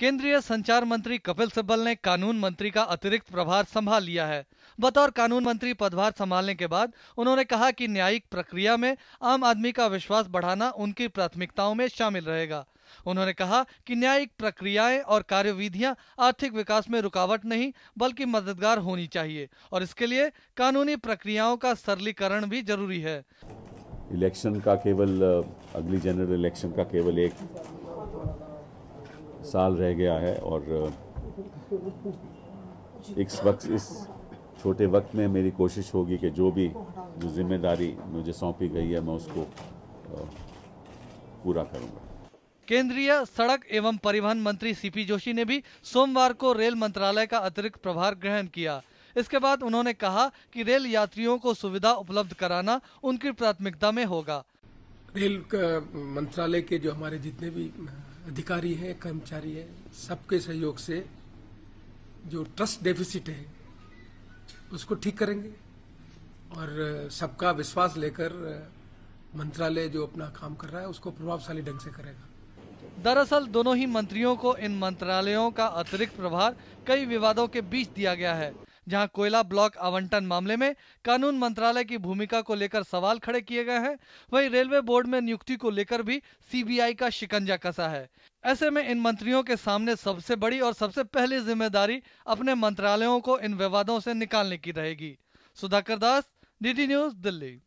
केंद्रीय संचार मंत्री कपिल सिब्बल ने कानून मंत्री का अतिरिक्त प्रभार संभाल लिया है बतौर कानून मंत्री पदभार संभालने के बाद उन्होंने कहा कि न्यायिक प्रक्रिया में आम आदमी का विश्वास बढ़ाना उनकी प्राथमिकताओं में शामिल रहेगा उन्होंने कहा कि न्यायिक प्रक्रियाएं और कार्यविधियां आर्थिक विकास में रुकावट नहीं बल्कि मददगार होनी चाहिए और इसके लिए कानूनी प्रक्रियाओं का सरलीकरण भी जरूरी है इलेक्शन का केवल अगली जनरल इलेक्शन का केवल एक साल रह गया है और इस वक्त इस छोटे वक्त में मेरी कोशिश होगी कि जो भी जो जिम्मेदारी मुझे सौंपी गई है मैं उसको पूरा करूंगा केंद्रीय सड़क एवं परिवहन मंत्री सीपी जोशी ने भी सोमवार को रेल मंत्रालय का अतिरिक्त प्रभार ग्रहण किया इसके बाद उन्होंने कहा कि रेल यात्रियों को सुविधा उपलब्ध कराना उनकी प्राथमिकता में होगा रेल मंत्रालय के जो हमारे जितने भी अधिकारी हैं कर्मचारी हैं सबके सहयोग से जो ट्रस्ट डेफिसिट है उसको ठीक करेंगे और सबका विश्वास लेकर मंत्रालय जो अपना काम कर रहा है उसको प्रभावशाली ढंग से करेगा दरअसल दोनों ही मंत्रियों को इन मंत्रालयों का अतिरिक्त प्रभार कई विवादों के बीच दिया गया है जहां कोयला ब्लॉक आवंटन मामले में कानून मंत्रालय की भूमिका को लेकर सवाल खड़े किए गए हैं वहीं रेलवे बोर्ड में नियुक्ति को लेकर भी सीबीआई का शिकंजा कसा है ऐसे में इन मंत्रियों के सामने सबसे बड़ी और सबसे पहली जिम्मेदारी अपने मंत्रालयों को इन विवादों से निकालने की रहेगी सुधाकर दास डी न्यूज दिल्ली